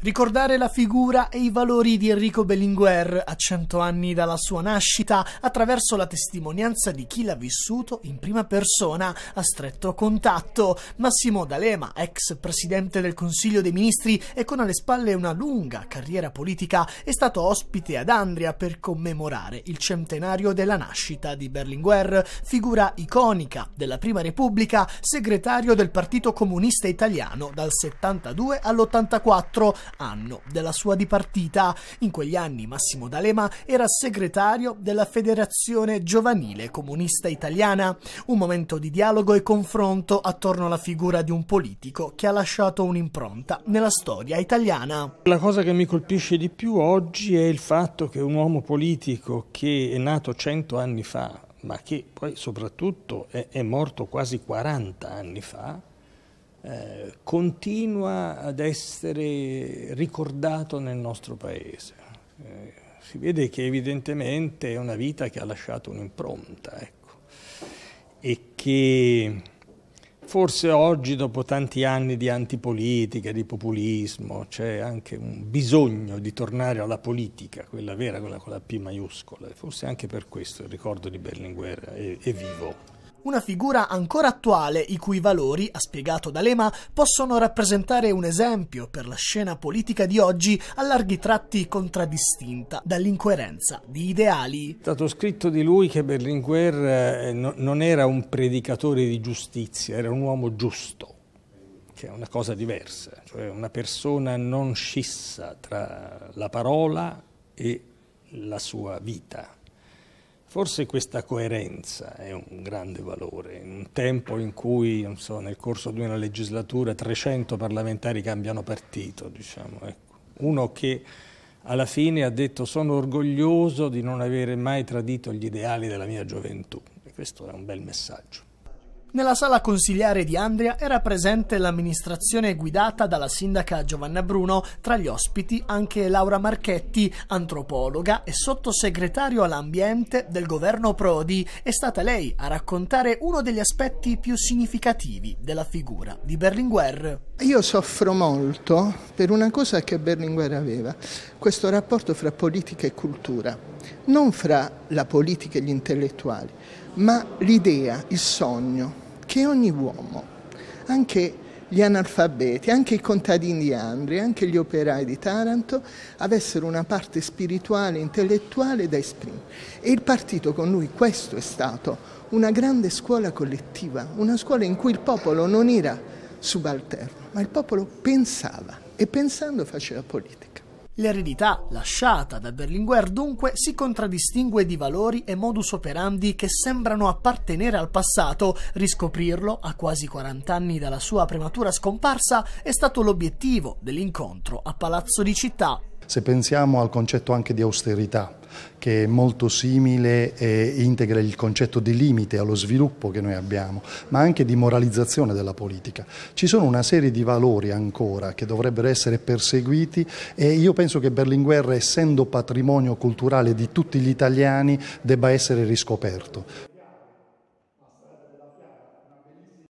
Ricordare la figura e i valori di Enrico Berlinguer a cento anni dalla sua nascita attraverso la testimonianza di chi l'ha vissuto in prima persona a stretto contatto. Massimo D'Alema, ex presidente del Consiglio dei Ministri e con alle spalle una lunga carriera politica, è stato ospite ad Andria per commemorare il centenario della nascita di Berlinguer, figura iconica della Prima Repubblica, segretario del Partito Comunista Italiano dal 72 all'84 anno della sua dipartita. In quegli anni Massimo D'Alema era segretario della Federazione Giovanile Comunista Italiana, un momento di dialogo e confronto attorno alla figura di un politico che ha lasciato un'impronta nella storia italiana. La cosa che mi colpisce di più oggi è il fatto che un uomo politico che è nato cento anni fa, ma che poi soprattutto è, è morto quasi 40 anni fa, eh, continua ad essere ricordato nel nostro paese. Eh, si vede che evidentemente è una vita che ha lasciato un'impronta ecco, e che forse oggi dopo tanti anni di antipolitica, di populismo, c'è anche un bisogno di tornare alla politica, quella vera, quella con la P maiuscola, forse anche per questo il ricordo di Berlinguer è, è vivo una figura ancora attuale i cui valori, ha spiegato D'Alema, possono rappresentare un esempio per la scena politica di oggi a larghi tratti contraddistinta dall'incoerenza di ideali. È stato scritto di lui che Berlinguer eh, non era un predicatore di giustizia, era un uomo giusto che è una cosa diversa, cioè una persona non scissa tra la parola e la sua vita. Forse questa coerenza è un grande valore, in un tempo in cui so, nel corso di una legislatura 300 parlamentari cambiano partito, diciamo, ecco. uno che alla fine ha detto sono orgoglioso di non avere mai tradito gli ideali della mia gioventù e questo è un bel messaggio. Nella sala consigliare di Andria era presente l'amministrazione guidata dalla sindaca Giovanna Bruno, tra gli ospiti anche Laura Marchetti, antropologa e sottosegretario all'ambiente del governo Prodi. È stata lei a raccontare uno degli aspetti più significativi della figura di Berlinguer. Io soffro molto per una cosa che Berlinguer aveva, questo rapporto fra politica e cultura, non fra la politica e gli intellettuali, ma l'idea, il sogno che ogni uomo, anche gli analfabeti, anche i contadini di Andria, anche gli operai di Taranto, avessero una parte spirituale, intellettuale da esprimere. E il partito con lui questo è stato, una grande scuola collettiva, una scuola in cui il popolo non era subalterno, ma il popolo pensava e pensando faceva politica. L'eredità lasciata da Berlinguer dunque si contraddistingue di valori e modus operandi che sembrano appartenere al passato. Riscoprirlo, a quasi 40 anni dalla sua prematura scomparsa, è stato l'obiettivo dell'incontro a Palazzo di Città se pensiamo al concetto anche di austerità, che è molto simile e integra il concetto di limite allo sviluppo che noi abbiamo, ma anche di moralizzazione della politica. Ci sono una serie di valori ancora che dovrebbero essere perseguiti e io penso che Berlinguer, essendo patrimonio culturale di tutti gli italiani, debba essere riscoperto.